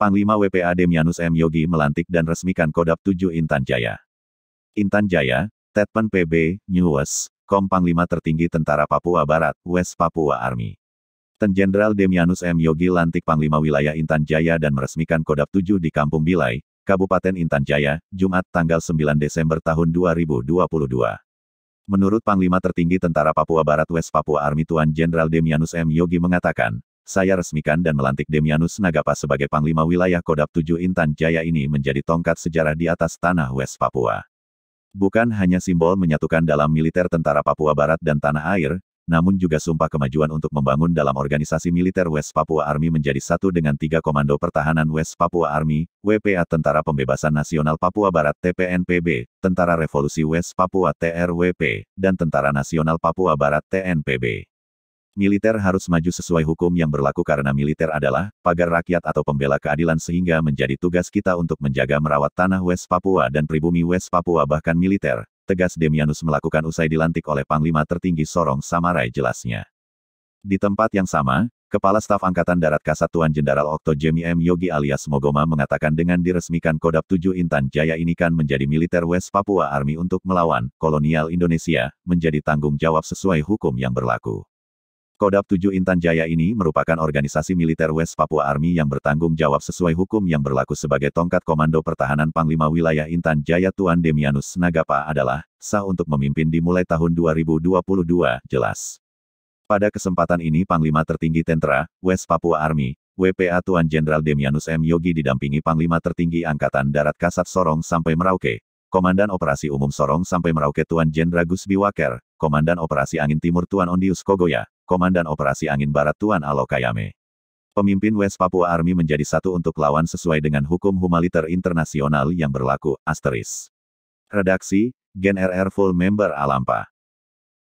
Panglima WPA Demianus M. Yogi melantik dan resmikan Kodap 7 Intan Jaya. Intan Jaya, Tetpen PB, Newes, Kom Panglima tertinggi Tentara Papua Barat, West Papua Army. Ten Jenderal Demianus M. Yogi lantik Panglima Wilayah Intan Jaya dan meresmikan Kodap 7 di Kampung Bilai, Kabupaten Intan Jaya, Jumat tanggal 9 Desember tahun 2022. Menurut Panglima Tertinggi Tentara Papua Barat West Papua Army Tuan Jenderal Demianus M. Yogi mengatakan, saya resmikan dan melantik Demianus Nagapa sebagai Panglima Wilayah Kodap 7 Intan Jaya ini menjadi tongkat sejarah di atas tanah West Papua. Bukan hanya simbol menyatukan dalam militer tentara Papua Barat dan tanah air, namun juga sumpah kemajuan untuk membangun dalam organisasi militer West Papua Army menjadi satu dengan tiga Komando Pertahanan West Papua Army, WPA Tentara Pembebasan Nasional Papua Barat TPNPB, Tentara Revolusi West Papua TRWP, dan Tentara Nasional Papua Barat TNPB militer harus maju sesuai hukum yang berlaku karena militer adalah pagar rakyat atau pembela keadilan sehingga menjadi tugas kita untuk menjaga merawat tanah West Papua dan pribumi West Papua bahkan militer, tegas Demianus melakukan usai dilantik oleh Panglima Tertinggi Sorong Samarai jelasnya. Di tempat yang sama, Kepala Staf Angkatan Darat Kasatuan Jenderal Okto Jemi M. Yogi alias Mogoma mengatakan dengan diresmikan Kodap 7 Intan Jaya ini kan menjadi militer West Papua Army untuk melawan kolonial Indonesia, menjadi tanggung jawab sesuai hukum yang berlaku. Kodap 7 Intan Jaya ini merupakan organisasi militer West Papua Army yang bertanggung jawab sesuai hukum yang berlaku sebagai tongkat komando pertahanan Panglima Wilayah Intan Jaya Tuan Demianus Nagapa adalah sah untuk memimpin dimulai tahun 2022, jelas. Pada kesempatan ini Panglima Tertinggi Tentara, West Papua Army, WPA Tuan Jenderal Demianus M. Yogi didampingi Panglima Tertinggi Angkatan Darat Kasat Sorong sampai Merauke, Komandan Operasi Umum Sorong sampai Merauke Tuan Jenderal Gusbi Biwaker, Komandan Operasi Angin Timur Tuan Ondius Kogoya, Komandan Operasi Angin Barat Tuan Alokayame. Pemimpin West Papua Army menjadi satu untuk lawan sesuai dengan hukum humaniter internasional yang berlaku, asteris. Redaksi, Gen RR Full Member Alampa.